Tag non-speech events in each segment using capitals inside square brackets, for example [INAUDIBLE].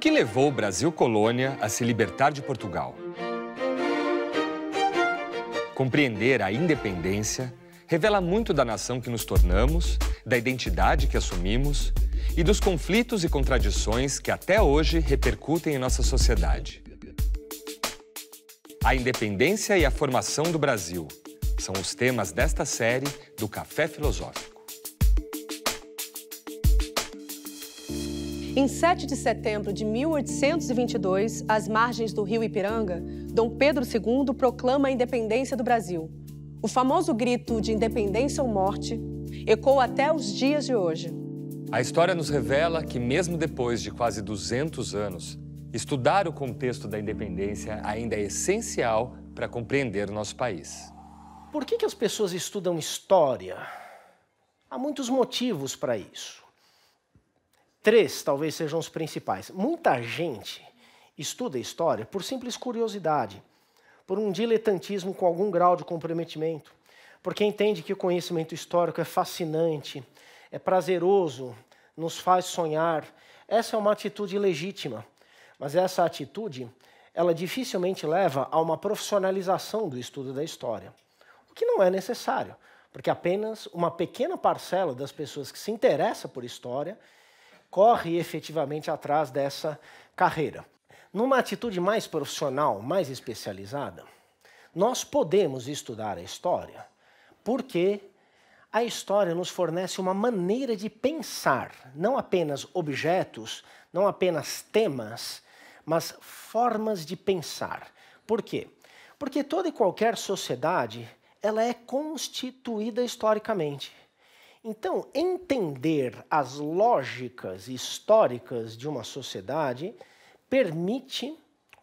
que levou o Brasil colônia a se libertar de Portugal? Compreender a independência revela muito da nação que nos tornamos, da identidade que assumimos e dos conflitos e contradições que até hoje repercutem em nossa sociedade. A independência e a formação do Brasil são os temas desta série do Café Filosófico. Em 7 de setembro de 1822, às margens do rio Ipiranga, Dom Pedro II proclama a independência do Brasil. O famoso grito de independência ou morte ecoa até os dias de hoje. A história nos revela que, mesmo depois de quase 200 anos, estudar o contexto da independência ainda é essencial para compreender o nosso país. Por que, que as pessoas estudam história? Há muitos motivos para isso. Três talvez sejam os principais. Muita gente estuda história por simples curiosidade, por um diletantismo com algum grau de comprometimento, porque entende que o conhecimento histórico é fascinante, é prazeroso, nos faz sonhar. Essa é uma atitude legítima, mas essa atitude ela dificilmente leva a uma profissionalização do estudo da história, o que não é necessário, porque apenas uma pequena parcela das pessoas que se interessa por história corre efetivamente atrás dessa carreira. Numa atitude mais profissional, mais especializada, nós podemos estudar a história porque a história nos fornece uma maneira de pensar, não apenas objetos, não apenas temas, mas formas de pensar. Por quê? Porque toda e qualquer sociedade, ela é constituída historicamente. Então, entender as lógicas históricas de uma sociedade permite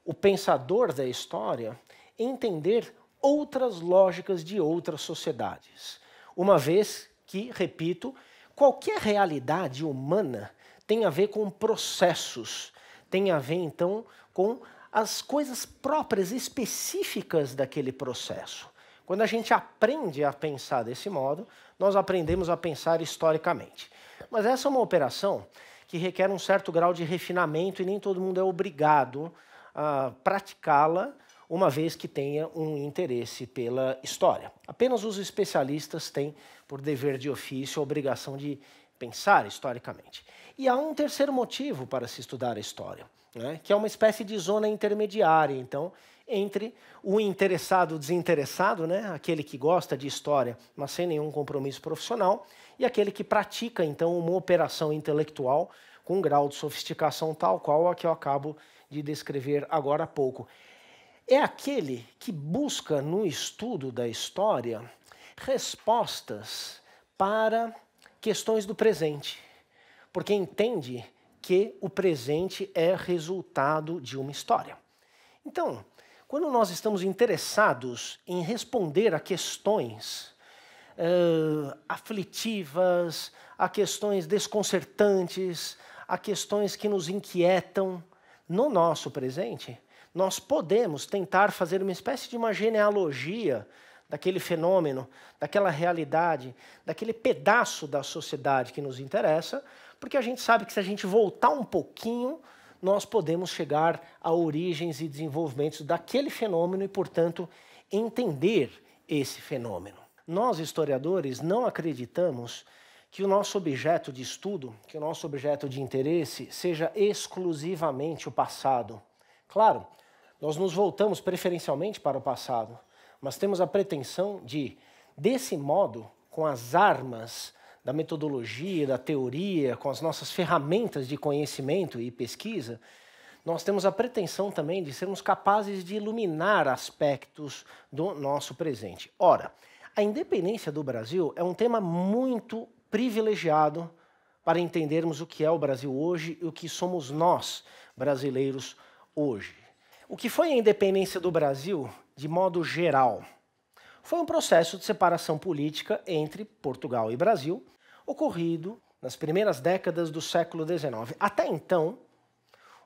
o pensador da história entender outras lógicas de outras sociedades. Uma vez que, repito, qualquer realidade humana tem a ver com processos, tem a ver então com as coisas próprias específicas daquele processo. Quando a gente aprende a pensar desse modo, nós aprendemos a pensar historicamente. Mas essa é uma operação que requer um certo grau de refinamento e nem todo mundo é obrigado a praticá-la, uma vez que tenha um interesse pela história. Apenas os especialistas têm, por dever de ofício, a obrigação de pensar historicamente. E há um terceiro motivo para se estudar a história, né? que é uma espécie de zona intermediária, então, entre o interessado, desinteressado, né, aquele que gosta de história, mas sem nenhum compromisso profissional, e aquele que pratica então uma operação intelectual com um grau de sofisticação tal qual a que eu acabo de descrever agora há pouco. É aquele que busca no estudo da história respostas para questões do presente, porque entende que o presente é resultado de uma história. Então, quando nós estamos interessados em responder a questões uh, aflitivas, a questões desconcertantes, a questões que nos inquietam no nosso presente, nós podemos tentar fazer uma espécie de uma genealogia daquele fenômeno, daquela realidade, daquele pedaço da sociedade que nos interessa, porque a gente sabe que se a gente voltar um pouquinho, nós podemos chegar a origens e desenvolvimentos daquele fenômeno e, portanto, entender esse fenômeno. Nós, historiadores, não acreditamos que o nosso objeto de estudo, que o nosso objeto de interesse seja exclusivamente o passado. Claro, nós nos voltamos preferencialmente para o passado, mas temos a pretensão de, desse modo, com as armas da metodologia, da teoria, com as nossas ferramentas de conhecimento e pesquisa, nós temos a pretensão também de sermos capazes de iluminar aspectos do nosso presente. Ora, a independência do Brasil é um tema muito privilegiado para entendermos o que é o Brasil hoje e o que somos nós, brasileiros, hoje. O que foi a independência do Brasil, de modo geral? Foi um processo de separação política entre Portugal e Brasil, ocorrido nas primeiras décadas do século XIX. Até então,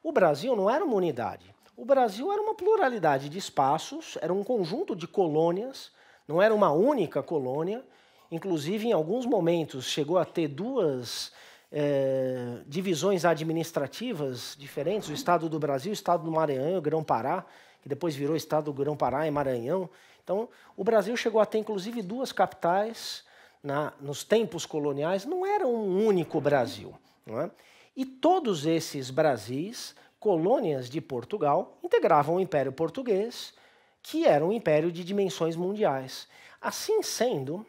o Brasil não era uma unidade. O Brasil era uma pluralidade de espaços, era um conjunto de colônias, não era uma única colônia. Inclusive, em alguns momentos, chegou a ter duas é, divisões administrativas diferentes: o Estado do Brasil, o Estado do Maranhão e o Grão-Pará, que depois virou Estado do Grão-Pará e Maranhão. Então, o Brasil chegou a ter, inclusive, duas capitais na, nos tempos coloniais não era um único Brasil. É? E todos esses Brasis, colônias de Portugal, integravam o Império Português, que era um império de dimensões mundiais. Assim sendo,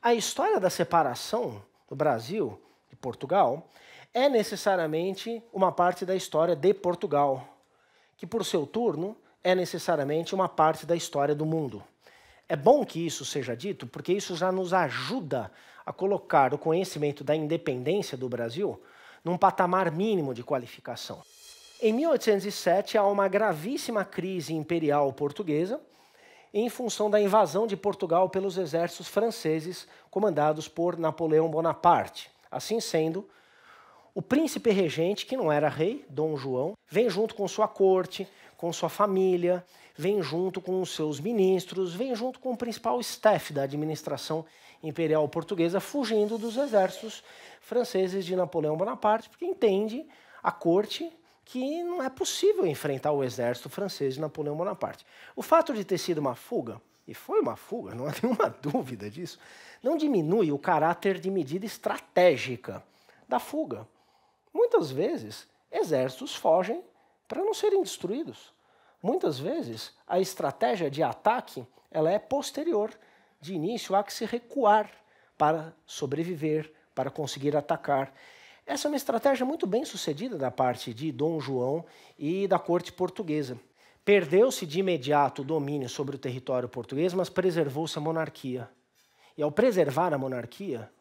a história da separação do Brasil e Portugal é necessariamente uma parte da história de Portugal, que por seu turno é necessariamente uma parte da história do mundo. É bom que isso seja dito, porque isso já nos ajuda a colocar o conhecimento da independência do Brasil num patamar mínimo de qualificação. Em 1807, há uma gravíssima crise imperial portuguesa em função da invasão de Portugal pelos exércitos franceses comandados por Napoleão Bonaparte. Assim sendo, o príncipe regente, que não era rei, Dom João, vem junto com sua corte, com sua família, vem junto com os seus ministros, vem junto com o principal staff da administração imperial portuguesa, fugindo dos exércitos franceses de Napoleão Bonaparte, porque entende a corte que não é possível enfrentar o exército francês de Napoleão Bonaparte. O fato de ter sido uma fuga, e foi uma fuga, não há [LAUGHS] nenhuma dúvida disso, não diminui o caráter de medida estratégica da fuga. Muitas vezes, exércitos fogem para não serem destruídos. Muitas vezes, a estratégia de ataque ela é posterior. De início, há que se recuar para sobreviver, para conseguir atacar. Essa é uma estratégia muito bem sucedida da parte de Dom João e da corte portuguesa. Perdeu-se de imediato o domínio sobre o território português, mas preservou-se a monarquia. E ao preservar a monarquia,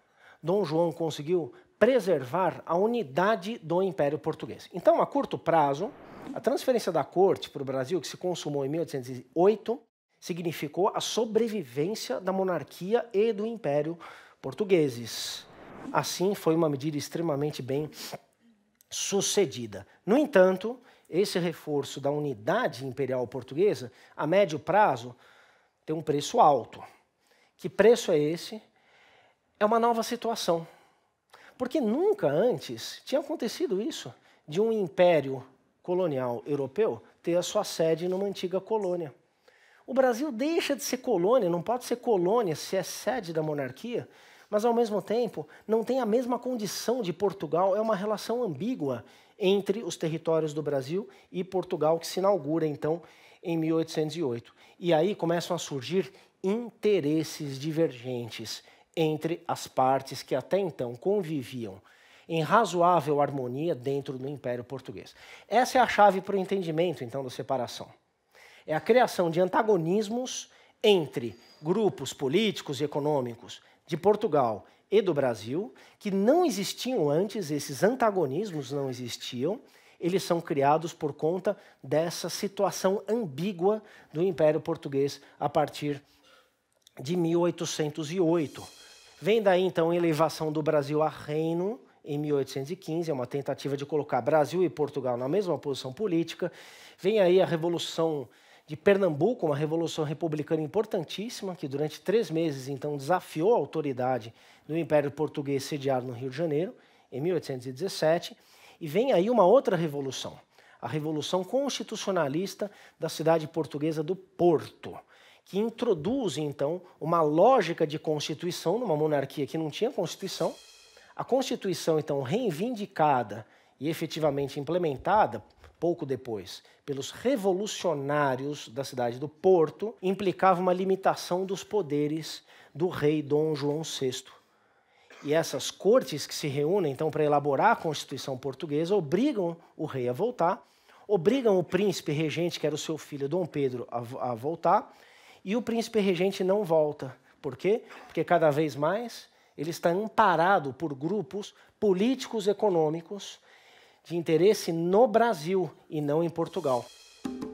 Dom João conseguiu preservar a unidade do Império Português. Então, a curto prazo, a transferência da corte para o Brasil, que se consumou em 1808, significou a sobrevivência da monarquia e do império portugueses. Assim, foi uma medida extremamente bem sucedida. No entanto, esse reforço da unidade imperial portuguesa, a médio prazo, tem um preço alto. Que preço é esse? É uma nova situação. Porque nunca antes tinha acontecido isso de um império colonial europeu ter a sua sede numa antiga colônia. O Brasil deixa de ser colônia, não pode ser colônia se é sede da monarquia, mas ao mesmo tempo não tem a mesma condição de Portugal, é uma relação ambígua entre os territórios do Brasil e Portugal que se inaugura então em 1808. E aí começam a surgir interesses divergentes entre as partes que até então conviviam em razoável harmonia dentro do Império Português. Essa é a chave para o entendimento, então, da separação. É a criação de antagonismos entre grupos políticos e econômicos de Portugal e do Brasil, que não existiam antes, esses antagonismos não existiam, eles são criados por conta dessa situação ambígua do Império Português a partir de 1808. Vem daí então a elevação do Brasil a reino, em 1815, é uma tentativa de colocar Brasil e Portugal na mesma posição política. Vem aí a Revolução de Pernambuco, uma revolução republicana importantíssima, que durante três meses, então, desafiou a autoridade do Império Português sediado no Rio de Janeiro, em 1817. E vem aí uma outra revolução, a Revolução Constitucionalista da cidade portuguesa do Porto, que introduz, então, uma lógica de constituição numa monarquia que não tinha constituição. A Constituição, então, reivindicada e efetivamente implementada pouco depois pelos revolucionários da cidade do Porto, implicava uma limitação dos poderes do rei Dom João VI. E essas cortes que se reúnem então para elaborar a Constituição portuguesa obrigam o rei a voltar, obrigam o príncipe regente, que era o seu filho Dom Pedro, a, a voltar, e o príncipe regente não volta. Por quê? Porque cada vez mais ele está amparado por grupos políticos econômicos de interesse no Brasil e não em Portugal.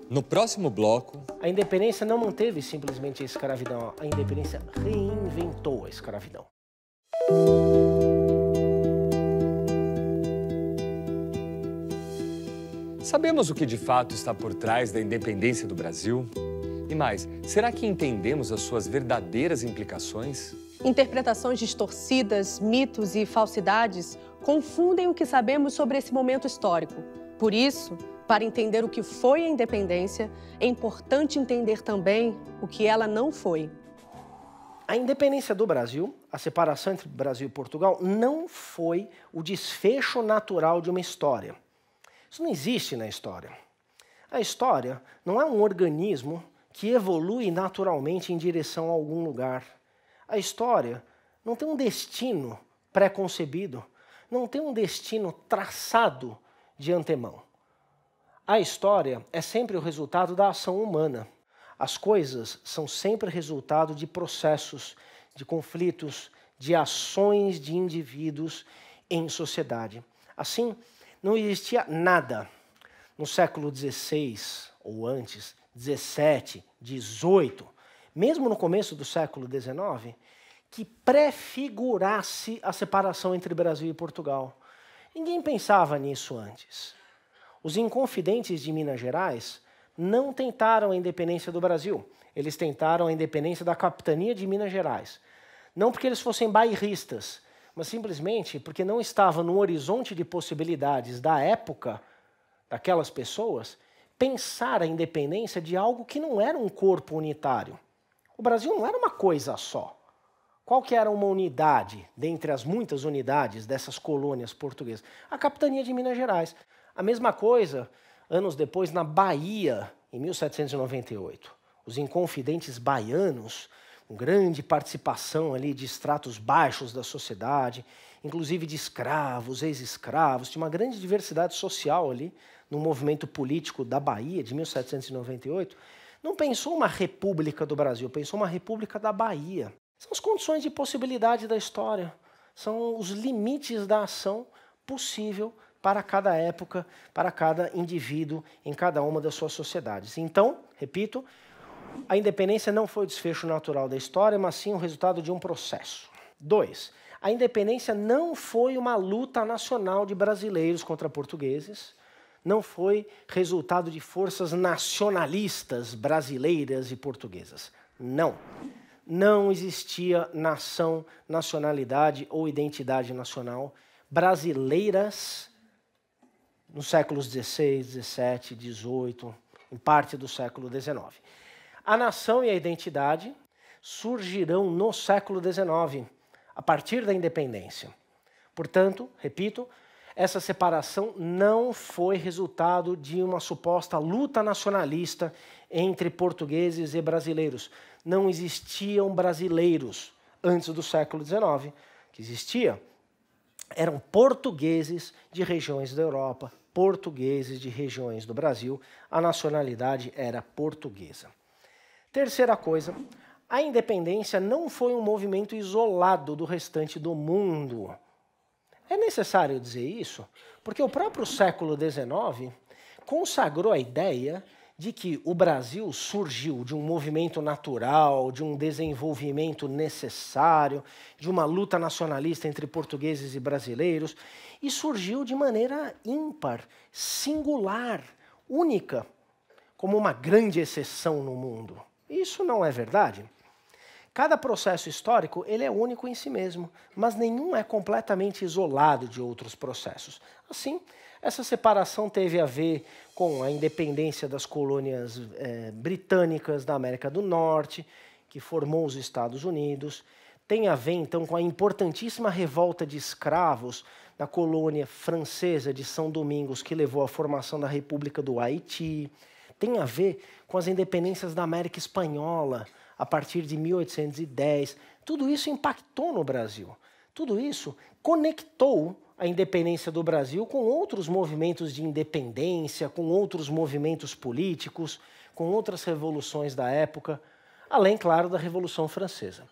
No próximo bloco. A independência não manteve simplesmente a escravidão, a independência reinventou a escravidão. Sabemos o que de fato está por trás da independência do Brasil? E mais, será que entendemos as suas verdadeiras implicações? Interpretações distorcidas, mitos e falsidades confundem o que sabemos sobre esse momento histórico. Por isso, para entender o que foi a independência, é importante entender também o que ela não foi. A independência do Brasil, a separação entre Brasil e Portugal, não foi o desfecho natural de uma história. Isso não existe na história. A história não é um organismo que evolui naturalmente em direção a algum lugar. A história não tem um destino pré-concebido, não tem um destino traçado de antemão. A história é sempre o resultado da ação humana. As coisas são sempre resultado de processos, de conflitos, de ações de indivíduos em sociedade. Assim, não existia nada no século XVI ou antes, XVII, XVIII, mesmo no começo do século XIX, que prefigurasse a separação entre Brasil e Portugal. Ninguém pensava nisso antes. Os inconfidentes de Minas Gerais não tentaram a independência do Brasil. Eles tentaram a independência da capitania de Minas Gerais. Não porque eles fossem bairristas, mas simplesmente porque não estava no horizonte de possibilidades da época daquelas pessoas pensar a independência de algo que não era um corpo unitário. O Brasil não era uma coisa só. Qual que era uma unidade, dentre as muitas unidades dessas colônias portuguesas? A capitania de Minas Gerais. A mesma coisa, anos depois, na Bahia, em 1798. Os inconfidentes baianos, com grande participação ali de estratos baixos da sociedade, inclusive de escravos, ex-escravos, tinha uma grande diversidade social ali no movimento político da Bahia de 1798 não pensou uma república do Brasil, pensou uma república da Bahia. São as condições de possibilidade da história, são os limites da ação possível para cada época, para cada indivíduo em cada uma das suas sociedades. Então, repito, a independência não foi o desfecho natural da história, mas sim o resultado de um processo. Dois, a independência não foi uma luta nacional de brasileiros contra portugueses, não foi resultado de forças nacionalistas brasileiras e portuguesas. Não. Não existia nação, nacionalidade ou identidade nacional brasileiras nos séculos XVI, XVII, XVIII, em parte do século XIX. A nação e a identidade surgirão no século XIX, a partir da independência. Portanto, repito, essa separação não foi resultado de uma suposta luta nacionalista entre portugueses e brasileiros. Não existiam brasileiros antes do século XIX, que existia. Eram portugueses de regiões da Europa, portugueses de regiões do Brasil. A nacionalidade era portuguesa. Terceira coisa, a independência não foi um movimento isolado do restante do mundo. É necessário dizer isso, porque o próprio século XIX consagrou a ideia de que o Brasil surgiu de um movimento natural, de um desenvolvimento necessário, de uma luta nacionalista entre portugueses e brasileiros, e surgiu de maneira ímpar, singular, única, como uma grande exceção no mundo. Isso não é verdade. Cada processo histórico ele é único em si mesmo, mas nenhum é completamente isolado de outros processos. Assim, essa separação teve a ver com a independência das colônias eh, britânicas da América do Norte, que formou os Estados Unidos. Tem a ver, então, com a importantíssima revolta de escravos da colônia francesa de São Domingos, que levou à formação da República do Haiti. Tem a ver com as independências da América Espanhola, a partir de 1810. Tudo isso impactou no Brasil. Tudo isso conectou a independência do Brasil com outros movimentos de independência, com outros movimentos políticos, com outras revoluções da época, além, claro, da Revolução Francesa.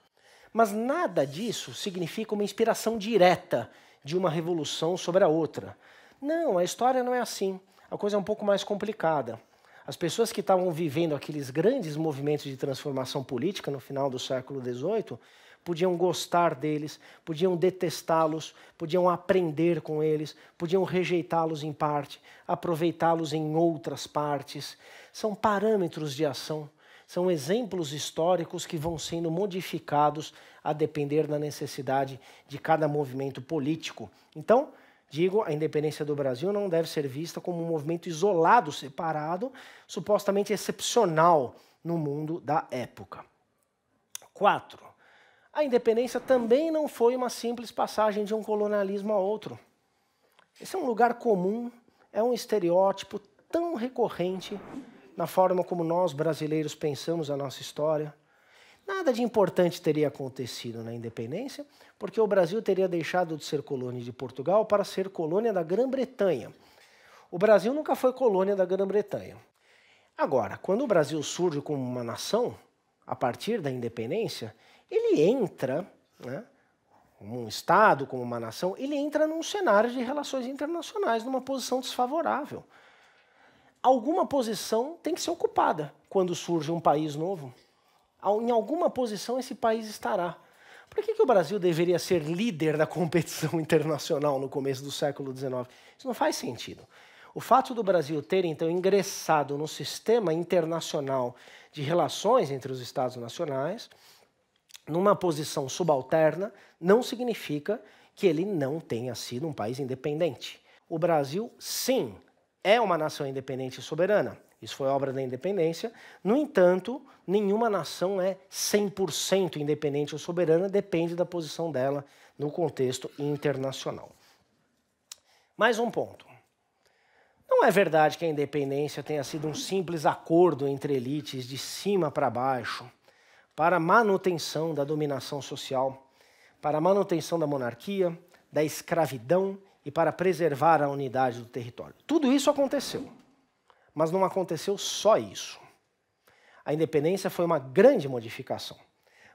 Mas nada disso significa uma inspiração direta de uma revolução sobre a outra. Não, a história não é assim. A coisa é um pouco mais complicada. As pessoas que estavam vivendo aqueles grandes movimentos de transformação política no final do século XVIII podiam gostar deles, podiam detestá-los, podiam aprender com eles, podiam rejeitá-los em parte, aproveitá-los em outras partes. São parâmetros de ação, são exemplos históricos que vão sendo modificados a depender da necessidade de cada movimento político. Então, Digo, a independência do Brasil não deve ser vista como um movimento isolado, separado, supostamente excepcional no mundo da época. 4. A independência também não foi uma simples passagem de um colonialismo a outro. Esse é um lugar comum, é um estereótipo tão recorrente na forma como nós brasileiros pensamos a nossa história Nada de importante teria acontecido na independência, porque o Brasil teria deixado de ser colônia de Portugal para ser colônia da Grã-Bretanha. O Brasil nunca foi colônia da Grã-Bretanha. Agora, quando o Brasil surge como uma nação, a partir da independência, ele entra, né, como um Estado, como uma nação, ele entra num cenário de relações internacionais, numa posição desfavorável. Alguma posição tem que ser ocupada quando surge um país novo em alguma posição esse país estará. Por que, que o Brasil deveria ser líder da competição [LAUGHS] internacional no começo do século XIX? Isso não faz sentido. O fato do Brasil ter, então, ingressado no sistema internacional de relações entre os Estados nacionais, numa posição subalterna, não significa que ele não tenha sido um país independente. O Brasil, sim, é uma nação independente e soberana. Isso foi obra da independência. No entanto, nenhuma nação é 100% independente ou soberana, depende da posição dela no contexto internacional. Mais um ponto. Não é verdade que a independência tenha sido um simples acordo entre elites de cima para baixo para manutenção da dominação social, para manutenção da monarquia, da escravidão e para preservar a unidade do território. Tudo isso aconteceu. Mas não aconteceu só isso. A independência foi uma grande modificação,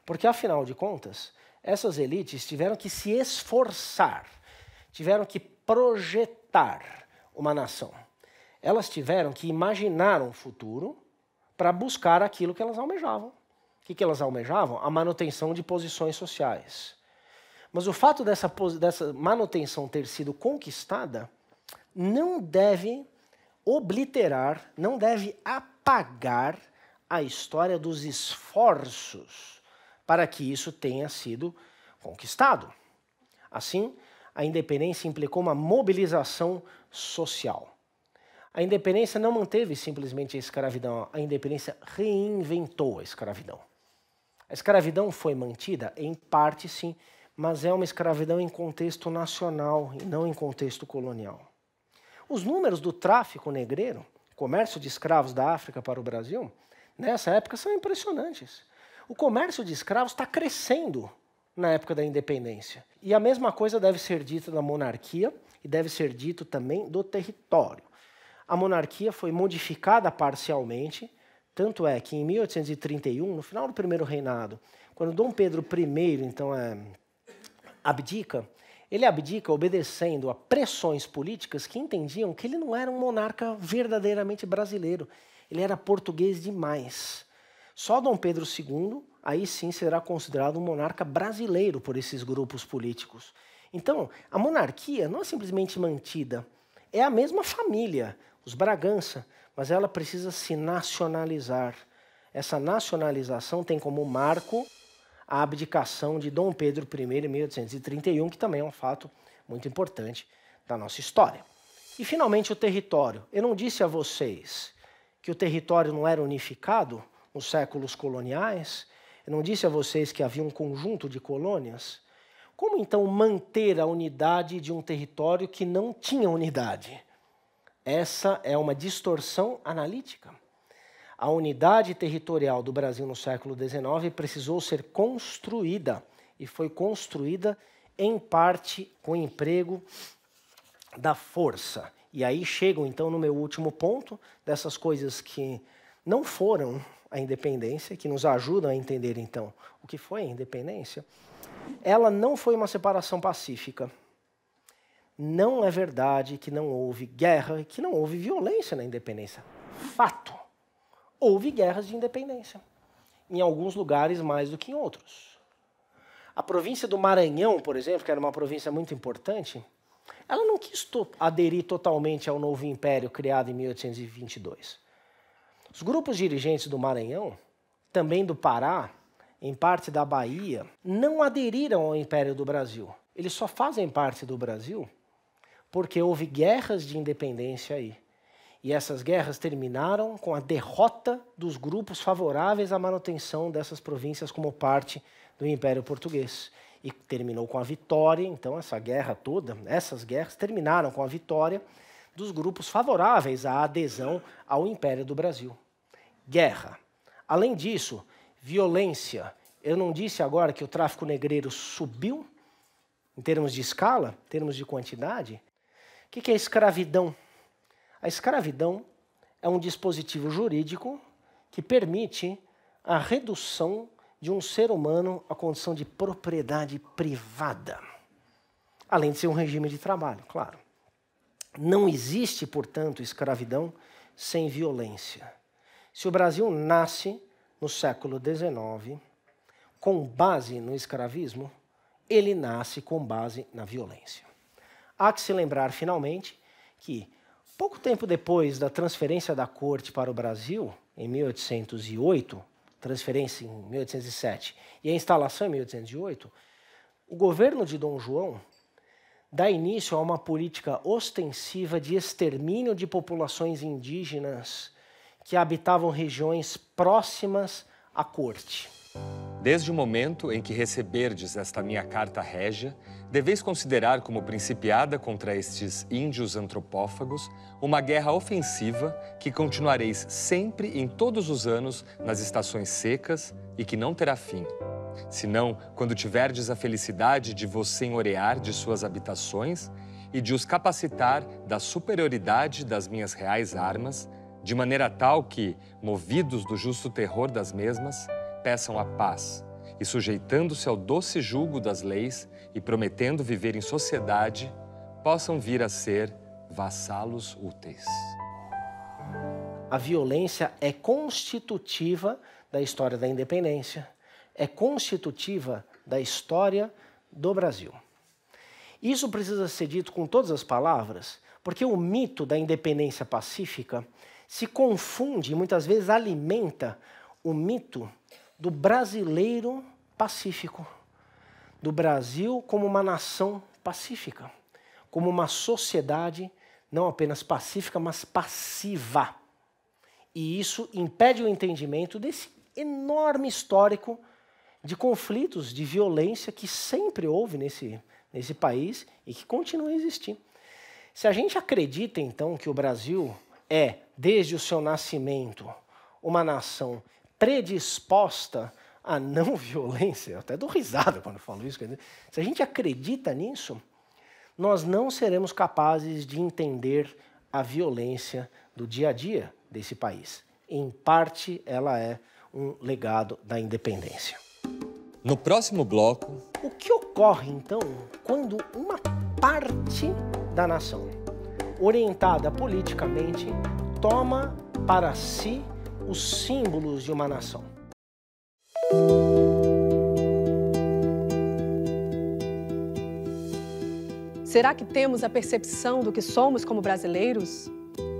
porque afinal de contas, essas elites tiveram que se esforçar, tiveram que projetar uma nação. Elas tiveram que imaginar um futuro para buscar aquilo que elas almejavam. O que, que elas almejavam? A manutenção de posições sociais. Mas o fato dessa, dessa manutenção ter sido conquistada não deve obliterar, não deve apagar a história dos esforços para que isso tenha sido conquistado. Assim, a independência implicou uma mobilização social. A independência não manteve simplesmente a escravidão, a independência reinventou a escravidão. A escravidão foi mantida, em parte sim, mas é uma escravidão em contexto nacional e não em contexto colonial. Os números do tráfico negreiro, comércio de escravos da África para o Brasil, nessa época são impressionantes. O comércio de escravos está crescendo na época da independência. E a mesma coisa deve ser dita da monarquia e deve ser dito também do território. A monarquia foi modificada parcialmente, tanto é que em 1831, no final do primeiro reinado, quando Dom Pedro I então é, abdica, ele abdica obedecendo a pressões políticas que entendiam que ele não era um monarca verdadeiramente brasileiro, ele era português demais. Só Dom Pedro II, aí sim, será considerado um monarca brasileiro por esses grupos políticos. Então, a monarquia não é simplesmente mantida, é a mesma família, os Bragança, mas ela precisa se nacionalizar. Essa nacionalização tem como marco a abdicação de Dom Pedro I em 1831, que também é um fato muito importante da nossa história. E finalmente o território. Eu não disse a vocês que o território não era unificado nos séculos coloniais? Eu não disse a vocês que havia um conjunto de colônias? Como então manter a unidade de um território que não tinha unidade? Essa é uma distorção analítica. A unidade territorial do Brasil no século XIX precisou ser construída e foi construída em parte com o emprego da força. E aí chego então no meu último ponto dessas coisas que não foram a independência, que nos ajudam a entender então o que foi a independência. Ela não foi uma separação pacífica. Não é verdade que não houve guerra, que não houve violência na independência. Fato houve guerras de independência, em alguns lugares mais do que em outros. A província do Maranhão, por exemplo, que era uma província muito importante, ela não quis aderir totalmente ao novo império criado em 1822. Os grupos dirigentes do Maranhão, também do Pará, em parte da Bahia, não aderiram ao Império do Brasil. Eles só fazem parte do Brasil porque houve guerras de independência aí. E essas guerras terminaram com a derrota dos grupos favoráveis à manutenção dessas províncias como parte do Império Português. E terminou com a vitória, então, essa guerra toda, essas guerras terminaram com a vitória dos grupos favoráveis à adesão ao Império do Brasil. Guerra. Além disso, violência. Eu não disse agora que o tráfico negreiro subiu em termos de escala, em termos de quantidade? O que é escravidão? A escravidão é um dispositivo jurídico que permite a redução de um ser humano à condição de propriedade privada, além de ser um regime de trabalho, claro. Não existe, portanto, escravidão sem violência. Se o Brasil nasce no século XIX com base no escravismo, ele nasce com base na violência. Há que se lembrar, finalmente, que Pouco tempo depois da transferência da corte para o Brasil, em 1808, transferência em 1807 e a instalação em 1808, o governo de Dom João dá início a uma política ostensiva de extermínio de populações indígenas que habitavam regiões próximas à corte. Desde o momento em que receberdes esta minha carta régia, deveis considerar como principiada contra estes índios antropófagos uma guerra ofensiva que continuareis sempre em todos os anos nas estações secas e que não terá fim. Senão, quando tiverdes a felicidade de vos senhorear de suas habitações e de os capacitar da superioridade das minhas reais armas, de maneira tal que, movidos do justo terror das mesmas, peçam a paz e, sujeitando-se ao doce jugo das leis e prometendo viver em sociedade, possam vir a ser vassalos úteis. A violência é constitutiva da história da independência, é constitutiva da história do Brasil. Isso precisa ser dito com todas as palavras, porque o mito da independência pacífica se confunde e muitas vezes alimenta o mito do brasileiro pacífico, do Brasil como uma nação pacífica, como uma sociedade não apenas pacífica, mas passiva. E isso impede o entendimento desse enorme histórico de conflitos, de violência que sempre houve nesse, nesse país e que continua a existir. Se a gente acredita, então, que o Brasil é, desde o seu nascimento, uma nação predisposta à não [LAUGHS] violência, eu até dou risada quando falo isso, se a gente acredita nisso, nós não seremos capazes de entender a violência do dia a dia desse país. Em parte, ela é um legado da independência. No próximo bloco. O que ocorre então quando uma parte da nação, orientada politicamente, toma para si os símbolos de uma nação. Será que temos a percepção do que somos como brasileiros?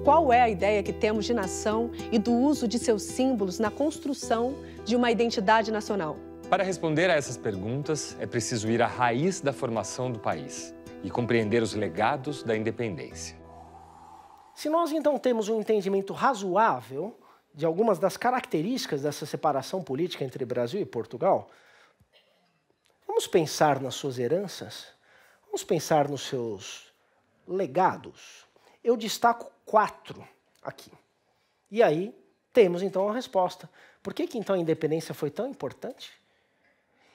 Qual é a ideia que temos de nação e do uso de seus símbolos na construção de uma identidade nacional? Para responder a essas perguntas, é preciso ir à raiz da formação do país e compreender os legados da independência. Se nós então temos um entendimento razoável de algumas das características dessa separação política entre Brasil e Portugal, vamos pensar nas suas heranças, vamos pensar nos seus legados. Eu destaco quatro aqui. E aí temos então a resposta. Por que, que então a independência foi tão importante?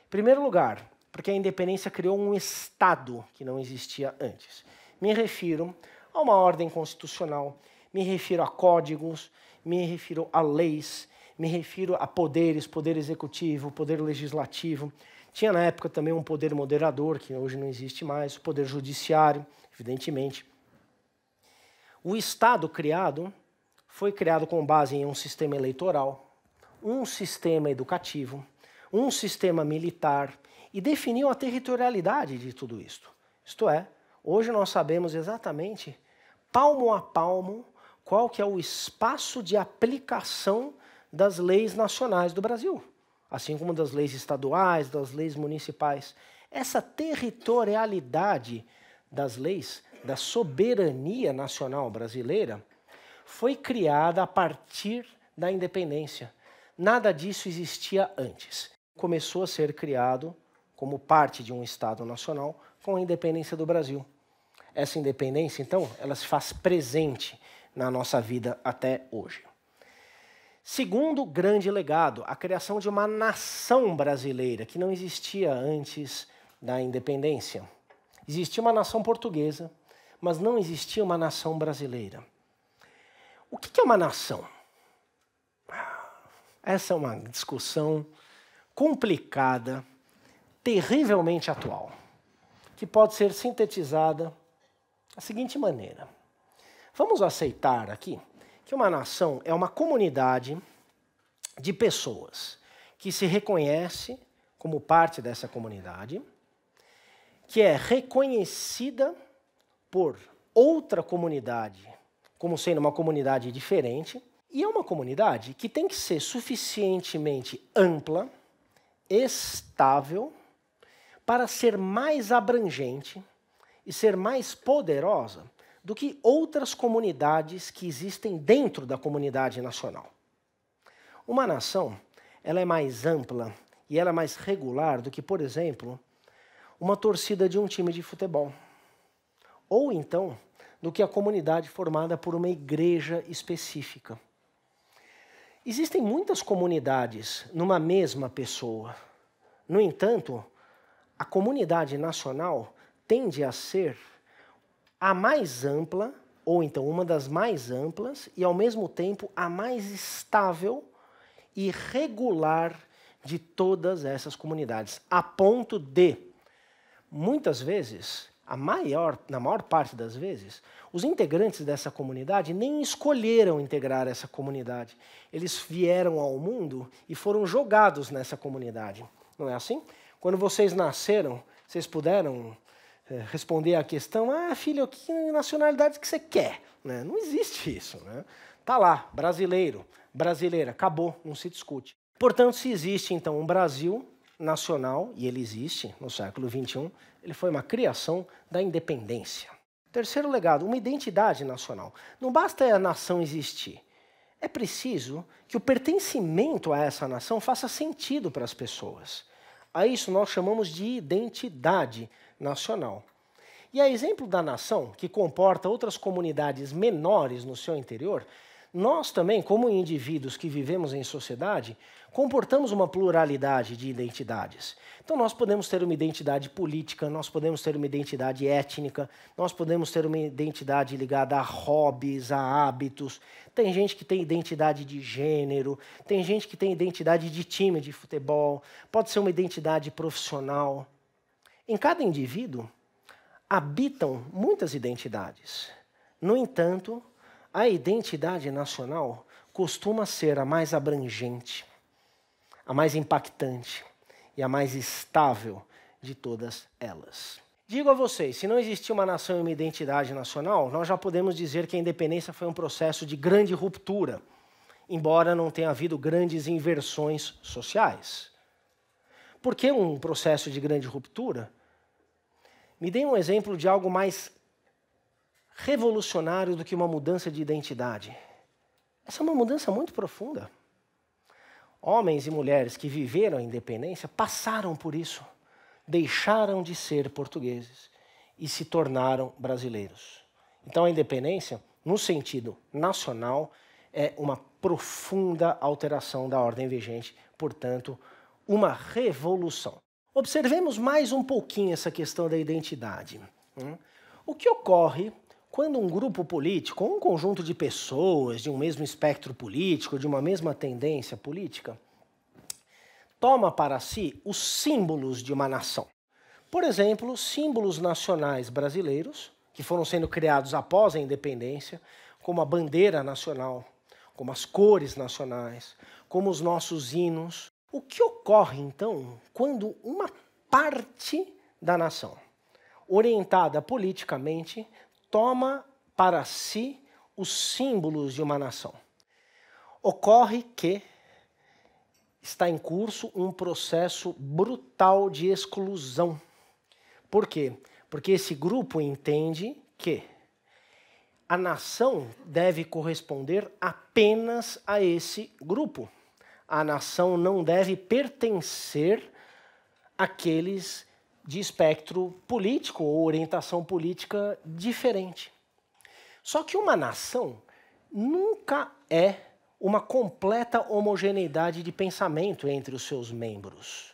Em primeiro lugar, porque a independência criou um Estado que não existia antes. Me refiro a uma ordem constitucional, me refiro a códigos, me refiro a leis, me refiro a poderes, poder executivo, poder legislativo. Tinha na época também um poder moderador, que hoje não existe mais, o poder judiciário, evidentemente. O Estado criado foi criado com base em um sistema eleitoral, um sistema educativo, um sistema militar e definiu a territorialidade de tudo isto. Isto é, hoje nós sabemos exatamente, palmo a palmo, qual que é o espaço de aplicação das leis nacionais do Brasil, assim como das leis estaduais, das leis municipais. Essa territorialidade das leis, da soberania nacional brasileira, foi criada a partir da independência. Nada disso existia antes. Começou a ser criado como parte de um Estado nacional com a independência do Brasil. Essa independência, então, ela se faz presente na nossa vida até hoje. Segundo grande legado, a criação de uma nação brasileira que não existia antes da independência. Existia uma nação portuguesa, mas não existia uma nação brasileira. O que é uma nação? Ah, essa é uma discussão complicada, terrivelmente atual, que pode ser sintetizada da seguinte maneira: Vamos aceitar aqui que uma nação é uma comunidade de pessoas que se reconhece como parte dessa comunidade, que é reconhecida por outra comunidade como sendo uma comunidade diferente, e é uma comunidade que tem que ser suficientemente ampla, estável, para ser mais abrangente e ser mais poderosa do que outras comunidades que existem dentro da comunidade nacional. Uma nação, ela é mais ampla e ela é mais regular do que, por exemplo, uma torcida de um time de futebol. Ou então, do que a comunidade formada por uma igreja específica. Existem muitas comunidades numa mesma pessoa. No entanto, a comunidade nacional tende a ser a mais ampla, ou então uma das mais amplas, e ao mesmo tempo a mais estável e regular de todas essas comunidades, a ponto de, muitas vezes, a maior, na maior parte das vezes, os integrantes dessa comunidade nem escolheram integrar essa comunidade. Eles vieram ao mundo e foram jogados nessa comunidade. Não é assim? Quando vocês nasceram, vocês puderam eh, responder à questão, ah, filho, que nacionalidade que você quer? Né? Não existe isso. Né? Tá lá, brasileiro, brasileira, acabou, não se discute. Portanto, se existe então um Brasil nacional, e ele existe no século XXI, ele foi uma criação da independência. Terceiro legado, uma identidade nacional. Não basta a nação existir. É preciso que o pertencimento a essa nação faça sentido para as pessoas. A isso nós chamamos de identidade nacional. E a exemplo da nação, que comporta outras comunidades menores no seu interior, nós também, como indivíduos que vivemos em sociedade, comportamos uma pluralidade de identidades. Então, nós podemos ter uma identidade política, nós podemos ter uma identidade étnica, nós podemos ter uma identidade ligada a hobbies, a hábitos. Tem gente que tem identidade de gênero, tem gente que tem identidade de time de futebol, pode ser uma identidade profissional. Em cada indivíduo habitam muitas identidades. No entanto, a identidade nacional costuma ser a mais abrangente, a mais impactante e a mais estável de todas elas. Digo a vocês, se não existia uma nação e uma identidade nacional, nós já podemos dizer que a independência foi um processo de grande ruptura, embora não tenha havido grandes inversões sociais. Por que um processo de grande ruptura? Me dê um exemplo de algo mais revolucionário do que uma mudança de identidade. Essa é uma mudança muito profunda. Homens e mulheres que viveram a independência passaram por isso. Deixaram de ser portugueses e se tornaram brasileiros. Então, a independência, no sentido nacional, é uma profunda alteração da ordem vigente, portanto, uma revolução. Observemos mais um pouquinho essa questão da identidade. Né? O que ocorre quando um grupo político, um conjunto de pessoas de um mesmo espectro político, de uma mesma tendência política, toma para si os símbolos de uma nação? Por exemplo, símbolos nacionais brasileiros, que foram sendo criados após a independência, como a bandeira nacional, como as cores nacionais, como os nossos hinos, o que ocorre, então, quando uma parte da nação, orientada politicamente, toma para si os símbolos de uma nação? Ocorre que está em curso um processo brutal de exclusão. Por quê? Porque esse grupo entende que a nação deve corresponder apenas a esse grupo a nação não deve pertencer àqueles de espectro político ou orientação política diferente. Só que uma nação nunca é uma completa homogeneidade de pensamento entre os seus membros.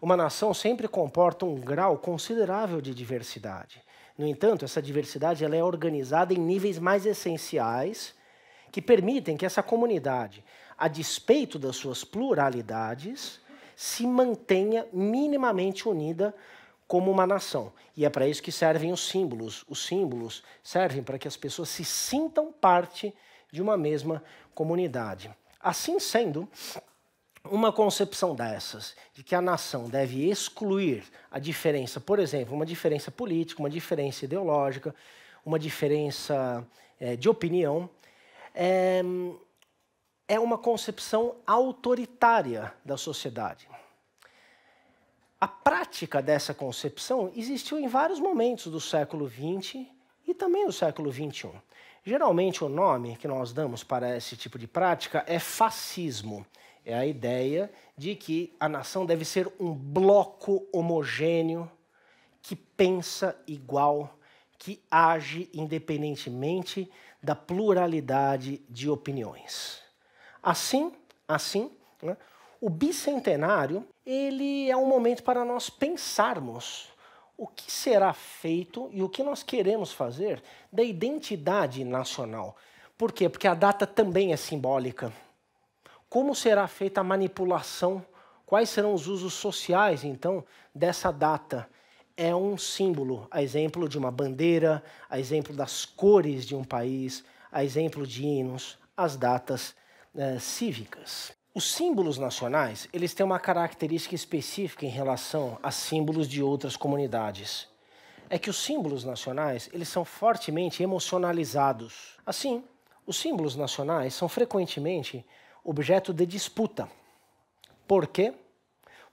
Uma nação sempre comporta um grau considerável de diversidade. No entanto, essa diversidade ela é organizada em níveis mais essenciais que permitem que essa comunidade a despeito das suas pluralidades, se mantenha minimamente unida como uma nação. E é para isso que servem os símbolos. Os símbolos servem para que as pessoas se sintam parte de uma mesma comunidade. Assim sendo, uma concepção dessas, de que a nação deve excluir a diferença, por exemplo, uma diferença política, uma diferença ideológica, uma diferença é, de opinião, é, é uma concepção autoritária da sociedade. A prática dessa concepção existiu em vários momentos do século XX e também do século XXI. Geralmente, o nome que nós damos para esse tipo de prática é fascismo. É a ideia de que a nação deve ser um bloco homogêneo que pensa igual, que age independentemente da pluralidade de opiniões. Assim, assim, né, o bicentenário ele é um momento para nós pensarmos o que será feito e o que nós queremos fazer da identidade nacional. Por quê? Porque a data também é simbólica. Como será feita a manipulação? Quais serão os usos sociais, então, dessa data? É um símbolo, a exemplo de uma bandeira, a exemplo das cores de um país, a exemplo de hinos. As datas eh, cívicas. Os símbolos nacionais, eles têm uma característica específica em relação a símbolos de outras comunidades. É que os símbolos nacionais, eles são fortemente emocionalizados. Assim, os símbolos nacionais são frequentemente objeto de disputa. Por quê?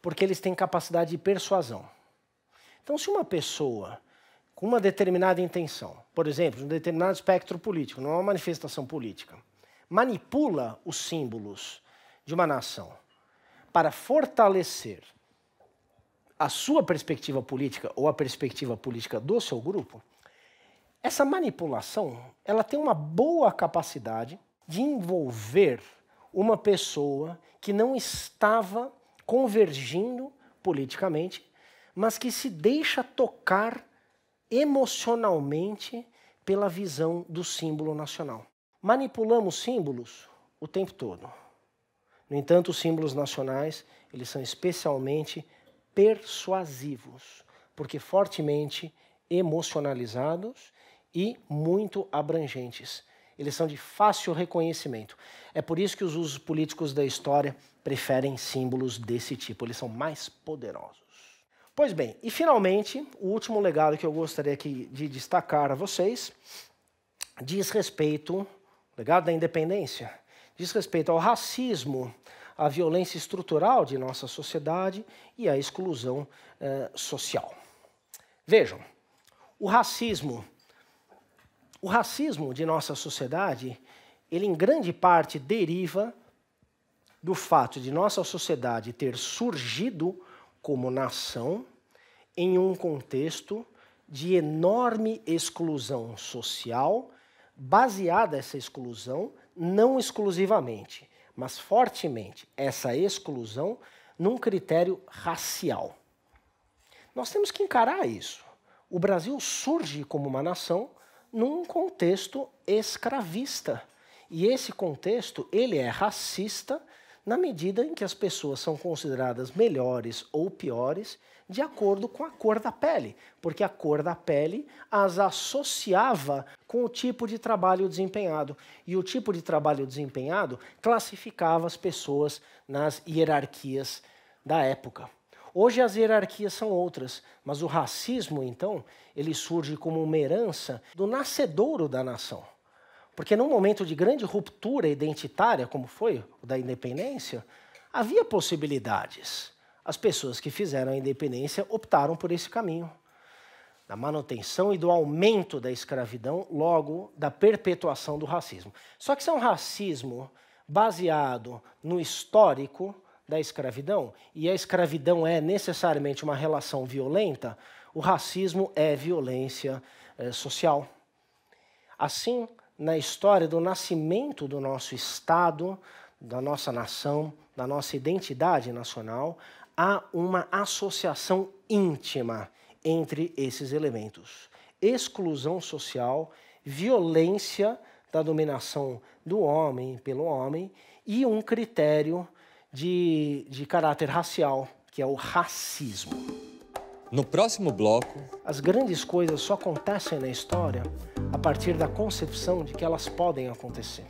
Porque eles têm capacidade de persuasão. Então, se uma pessoa com uma determinada intenção, por exemplo, um determinado espectro político, não é uma manifestação política, manipula os símbolos de uma nação para fortalecer a sua perspectiva política ou a perspectiva política do seu grupo, essa manipulação ela tem uma boa capacidade de envolver uma pessoa que não estava convergindo politicamente, mas que se deixa tocar emocionalmente pela visão do símbolo nacional. Manipulamos símbolos o tempo todo. No entanto, os símbolos nacionais, eles são especialmente persuasivos, porque fortemente emocionalizados e muito abrangentes. Eles são de fácil reconhecimento. É por isso que os usos políticos da história preferem símbolos desse tipo, eles são mais poderosos. Pois bem, e finalmente, o último legado que eu gostaria aqui de destacar a vocês diz respeito legado da independência, diz respeito ao racismo, à violência estrutural de nossa sociedade e à exclusão eh, social. Vejam, o racismo, o racismo de nossa sociedade, ele em grande parte deriva do fato de nossa sociedade ter surgido como nação em um contexto de enorme exclusão social baseada essa exclusão, não exclusivamente, mas fortemente, essa exclusão num critério racial. Nós temos que encarar isso. O Brasil surge como uma nação num contexto escravista. E esse contexto, ele é racista na medida em que as pessoas são consideradas melhores ou piores de acordo com a cor da pele, porque a cor da pele as associava com o tipo de trabalho desempenhado. E o tipo de trabalho desempenhado classificava as pessoas nas hierarquias da época. Hoje as hierarquias são outras, mas o racismo, então, ele surge como uma herança do nascedouro da nação. Porque num momento de grande ruptura identitária, como foi o da independência, havia possibilidades as pessoas que fizeram a independência optaram por esse caminho da manutenção e do aumento da escravidão, logo da perpetuação do racismo. Só que isso é um racismo baseado no histórico da escravidão, e a escravidão é necessariamente uma relação violenta, o racismo é violência é, social. Assim, na história do nascimento do nosso Estado, da nossa nação, da nossa identidade nacional, há uma associação íntima entre esses elementos: exclusão social, violência da dominação do homem pelo homem e um critério de, de caráter racial, que é o racismo. No próximo bloco. As grandes coisas só acontecem na história a partir da concepção de que elas podem acontecer.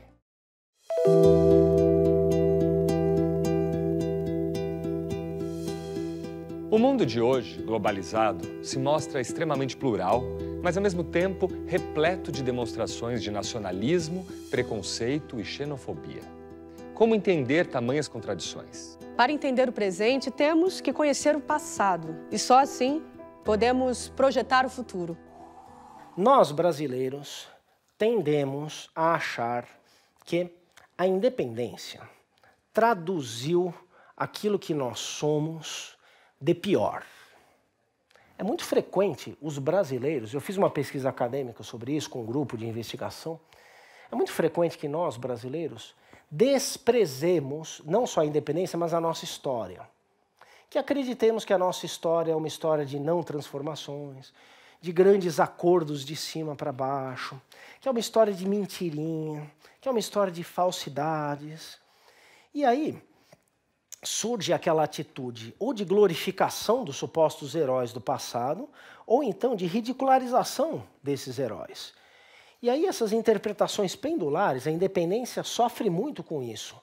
O mundo de hoje, globalizado, se mostra extremamente plural, mas ao mesmo tempo repleto de demonstrações de nacionalismo, preconceito e xenofobia. Como entender tamanhas contradições? Para entender o presente, temos que conhecer o passado e só assim podemos projetar o futuro. Nós, brasileiros, tendemos a achar que a independência traduziu aquilo que nós somos de pior. É muito frequente os brasileiros, eu fiz uma pesquisa acadêmica sobre isso com um grupo de investigação. É muito frequente que nós, brasileiros, desprezemos não só a independência, mas a nossa história. Que acreditemos que a nossa história é uma história de não transformações, de grandes acordos de cima para baixo, que é uma história de mentirinha, que é uma história de falsidades. E aí, surge aquela atitude ou de glorificação dos supostos heróis do passado, ou então de ridicularização desses heróis. E aí essas interpretações pendulares, a independência sofre muito com isso.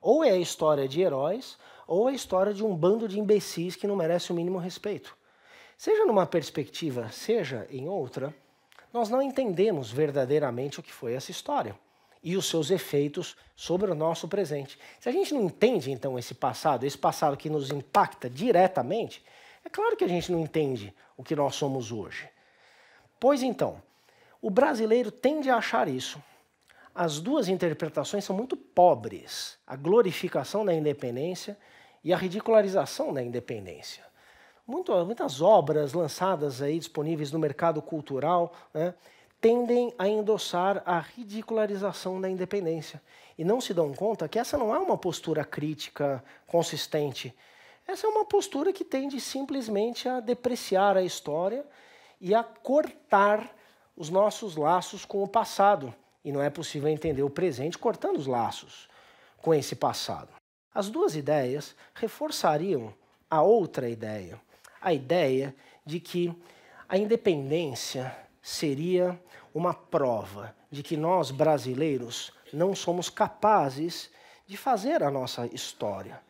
Ou é a história de heróis, ou é a história de um bando de imbecis que não merece o mínimo respeito. Seja numa perspectiva, seja em outra, nós não entendemos verdadeiramente o que foi essa história e os seus efeitos sobre o nosso presente. Se a gente não entende então esse passado, esse passado que nos impacta diretamente, é claro que a gente não entende o que nós somos hoje. Pois então, o brasileiro tende a achar isso. As duas interpretações são muito pobres: a glorificação da independência e a ridicularização da independência. Muito, muitas obras lançadas aí disponíveis no mercado cultural, né? tendem a endossar a ridicularização da independência e não se dão conta que essa não é uma postura crítica consistente. Essa é uma postura que tende simplesmente a depreciar a história e a cortar os nossos laços com o passado. E não é possível entender o presente cortando os laços com esse passado. As duas ideias reforçariam a outra ideia, a ideia de que a independência seria uma prova de que nós, brasileiros, não somos capazes de fazer a nossa história.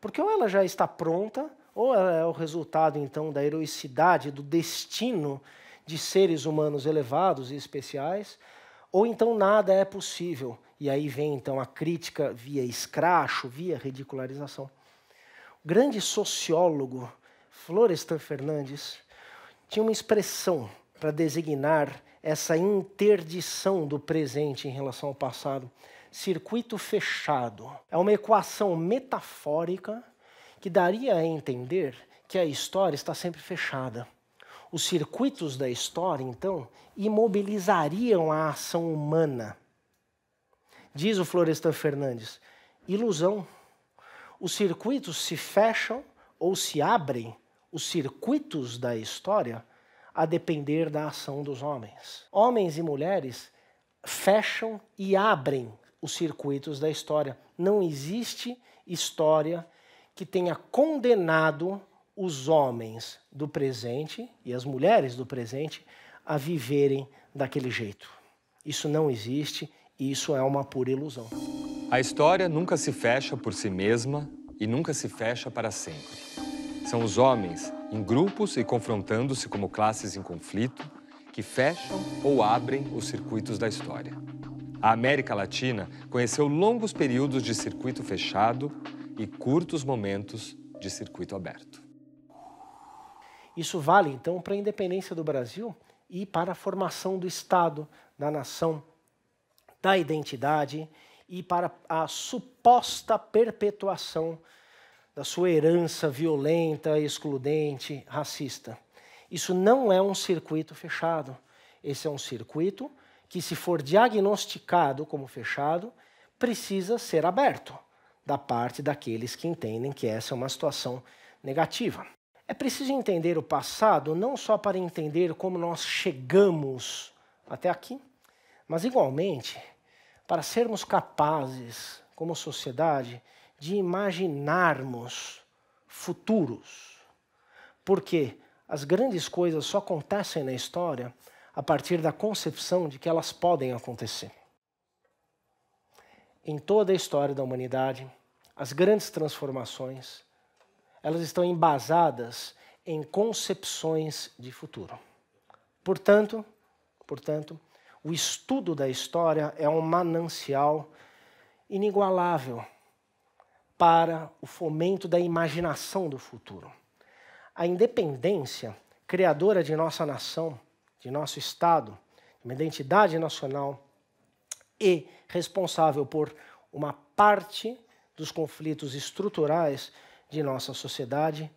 Porque ou ela já está pronta, ou ela é o resultado, então, da heroicidade, do destino de seres humanos elevados e especiais, ou então nada é possível. E aí vem, então, a crítica via escracho, via ridicularização. O grande sociólogo Florestan Fernandes tinha uma expressão para designar essa interdição do presente em relação ao passado. Circuito fechado. É uma equação metafórica que daria a entender que a história está sempre fechada. Os circuitos da história, então, imobilizariam a ação humana. Diz o Florestan Fernandes: ilusão. Os circuitos se fecham ou se abrem, os circuitos da história a depender da ação dos homens. Homens e mulheres fecham e abrem os circuitos da história. Não existe história que tenha condenado os homens do presente e as mulheres do presente a viverem daquele jeito. Isso não existe e isso é uma pura ilusão. A história nunca se fecha por si mesma e nunca se fecha para sempre. São os homens, em grupos e confrontando-se como classes em conflito, que fecham ou abrem os circuitos da história. A América Latina conheceu longos períodos de circuito fechado e curtos momentos de circuito aberto. Isso vale, então, para a independência do Brasil e para a formação do Estado, da nação, da identidade e para a suposta perpetuação da sua herança violenta, excludente, racista. Isso não é um circuito fechado. Esse é um circuito que, se for diagnosticado como fechado, precisa ser aberto da parte daqueles que entendem que essa é uma situação negativa. É preciso entender o passado não só para entender como nós chegamos até aqui, mas igualmente para sermos capazes, como sociedade, de imaginarmos futuros. Porque as grandes coisas só acontecem na história a partir da concepção de que elas podem acontecer. Em toda a história da humanidade, as grandes transformações, elas estão embasadas em concepções de futuro. Portanto, portanto, o estudo da história é um manancial inigualável para o fomento da imaginação do futuro. A independência criadora de nossa nação, de nosso Estado, de uma identidade nacional e responsável por uma parte dos conflitos estruturais de nossa sociedade,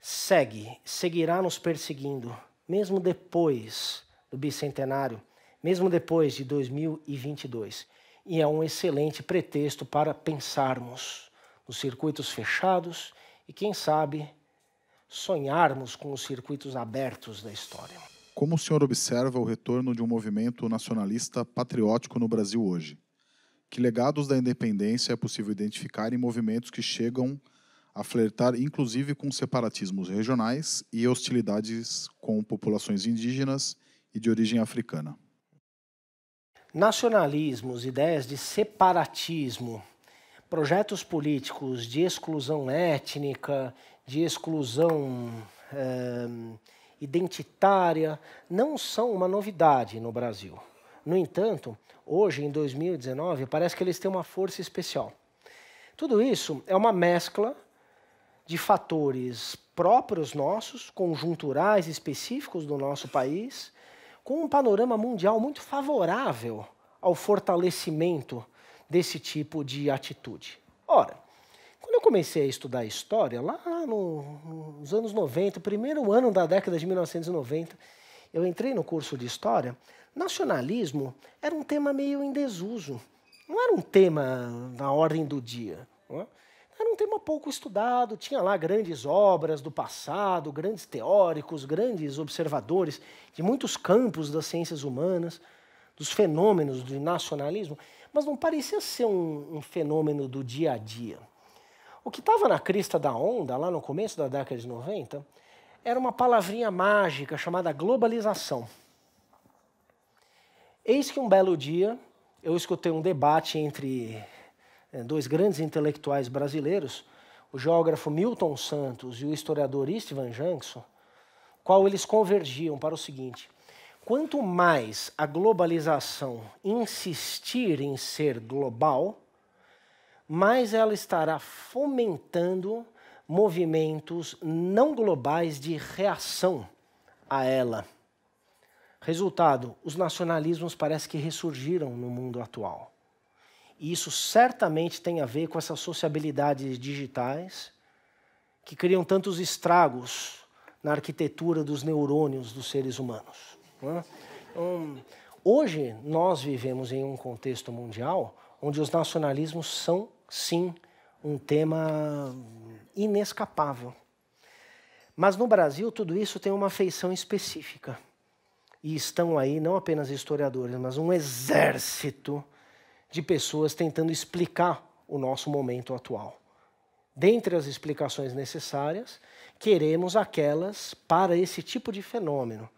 segue, seguirá nos perseguindo, mesmo depois do bicentenário, mesmo depois de 2022. E é um excelente pretexto para pensarmos nos circuitos fechados e, quem sabe, sonharmos com os circuitos abertos da história. Como o senhor observa o retorno de um movimento nacionalista patriótico no Brasil hoje? Que legados da independência é possível identificar em movimentos que chegam a flertar inclusive com separatismos regionais e hostilidades com populações indígenas e de origem africana? Nacionalismos, ideias de separatismo projetos políticos de exclusão étnica, de exclusão é, identitária, não são uma novidade no Brasil. No entanto, hoje, em 2019, parece que eles têm uma força especial. Tudo isso é uma mescla de fatores próprios nossos, conjunturais específicos do nosso país, com um panorama mundial muito favorável ao fortalecimento desse tipo de atitude. Ora, quando eu comecei a estudar história, lá no, nos anos 90, primeiro ano da década de 1990, eu entrei no curso de história, nacionalismo era um tema meio em desuso. Não era um tema na ordem do dia. É? Era um tema pouco estudado, tinha lá grandes obras do passado, grandes teóricos, grandes observadores de muitos campos das ciências humanas, dos fenômenos do nacionalismo mas não parecia ser um, um fenômeno do dia a dia. O que estava na crista da onda, lá no começo da década de 90, era uma palavrinha mágica chamada globalização. Eis que um belo dia eu escutei um debate entre eh, dois grandes intelectuais brasileiros, o geógrafo Milton Santos e o historiador Istvan Jackson, qual eles convergiam para o seguinte: Quanto mais a globalização insistir em ser global, mais ela estará fomentando movimentos não globais de reação a ela. Resultado: os nacionalismos parece que ressurgiram no mundo atual. E isso certamente tem a ver com essas sociabilidades digitais que criam tantos estragos na arquitetura dos neurônios dos seres humanos. Hum, hoje, nós vivemos em um contexto mundial onde os nacionalismos são, sim, um tema inescapável. Mas no Brasil, tudo isso tem uma feição específica. E estão aí não apenas historiadores, mas um exército de pessoas tentando explicar o nosso momento atual. Dentre as explicações necessárias, queremos aquelas para esse tipo de fenômeno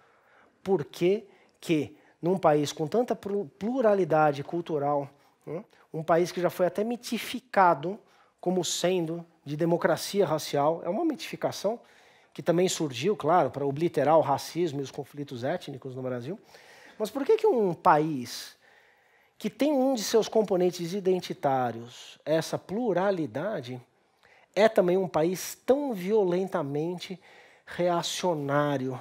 por que, que num país com tanta pluralidade cultural, né, um país que já foi até mitificado como sendo de democracia racial, é uma mitificação que também surgiu, claro, para obliterar o racismo e os conflitos étnicos no Brasil. Mas por que, que um país que tem um de seus componentes identitários, essa pluralidade, é também um país tão violentamente reacionário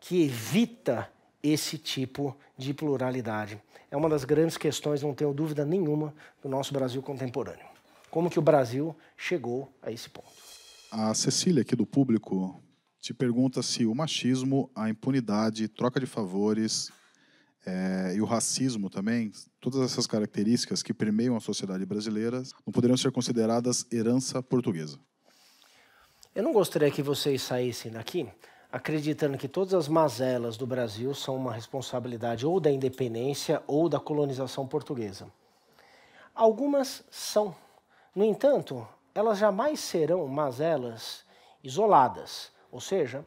que evita esse tipo de pluralidade. É uma das grandes questões, não tenho dúvida nenhuma, do nosso Brasil contemporâneo. Como que o Brasil chegou a esse ponto? A Cecília, aqui do público, te pergunta se o machismo, a impunidade, troca de favores é, e o racismo também, todas essas características que permeiam a sociedade brasileira, não poderiam ser consideradas herança portuguesa. Eu não gostaria que vocês saíssem daqui acreditando que todas as mazelas do Brasil são uma responsabilidade ou da independência ou da colonização portuguesa. Algumas são. No entanto, elas jamais serão mazelas isoladas, ou seja,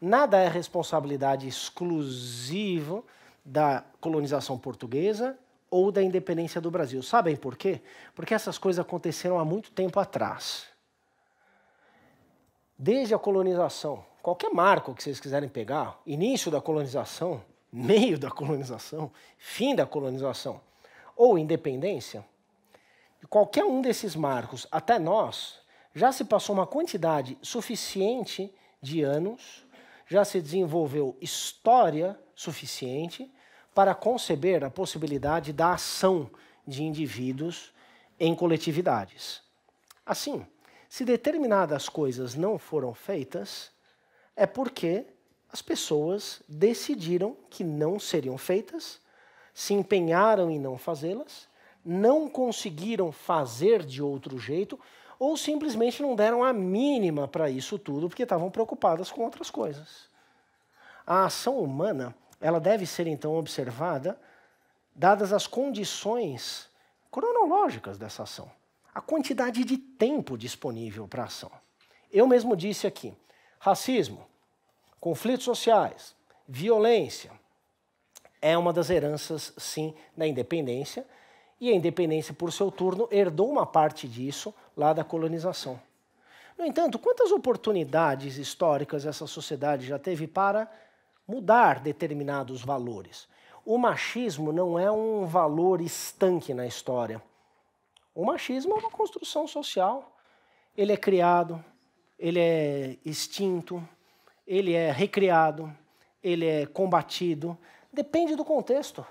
nada é responsabilidade exclusiva da colonização portuguesa ou da independência do Brasil. Sabem por quê? Porque essas coisas aconteceram há muito tempo atrás. Desde a colonização, qualquer marco que vocês quiserem pegar, início da colonização, [LAUGHS] meio da colonização, fim da colonização ou independência, qualquer um desses marcos até nós, já se passou uma quantidade suficiente de anos, já se desenvolveu história suficiente para conceber a possibilidade da ação de indivíduos em coletividades. Assim, se determinadas coisas não foram feitas, é porque as pessoas decidiram que não seriam feitas, se empenharam em não fazê-las, não conseguiram fazer de outro jeito ou simplesmente não deram a mínima para isso tudo porque estavam preocupadas com outras coisas. A ação humana, ela deve ser então observada dadas as condições cronológicas dessa ação, a quantidade de tempo disponível para a ação. Eu mesmo disse aqui, Racismo, conflitos sociais, violência é uma das heranças, sim, da independência. E a independência, por seu turno, herdou uma parte disso lá da colonização. No entanto, quantas oportunidades históricas essa sociedade já teve para mudar determinados valores? O machismo não é um valor estanque na história. O machismo é uma construção social. Ele é criado, ele é extinto, ele é recriado, ele é combatido. Depende do contexto.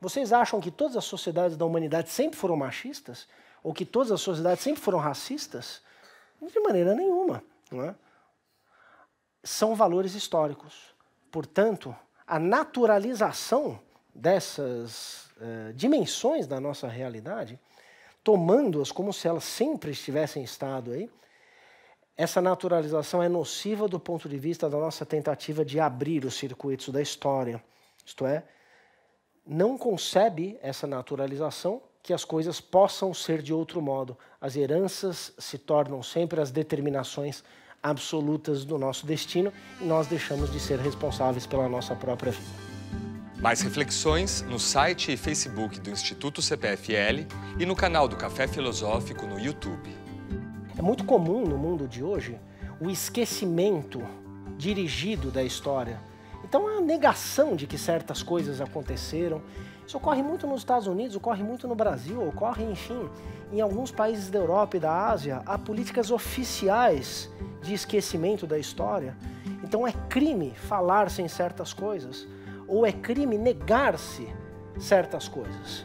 Vocês acham que todas as sociedades da humanidade sempre foram machistas? Ou que todas as sociedades sempre foram racistas? De maneira nenhuma. Não é? São valores históricos. Portanto, a naturalização dessas uh, dimensões da nossa realidade, tomando-as como se elas sempre estivessem em estado aí, essa naturalização é nociva do ponto de vista da nossa tentativa de abrir os circuitos da história. Isto é, não concebe essa naturalização que as coisas possam ser de outro modo. As heranças se tornam sempre as determinações absolutas do nosso destino e nós deixamos de ser responsáveis pela nossa própria vida. Mais reflexões no site e Facebook do Instituto CPFL e no canal do Café Filosófico no YouTube. É muito comum no mundo de hoje o esquecimento dirigido da história. Então a negação de que certas coisas aconteceram. Isso ocorre muito nos Estados Unidos, ocorre muito no Brasil, ocorre, enfim, em alguns países da Europa e da Ásia, há políticas oficiais de esquecimento da história. Então é crime falar sem certas coisas, ou é crime negar-se certas coisas.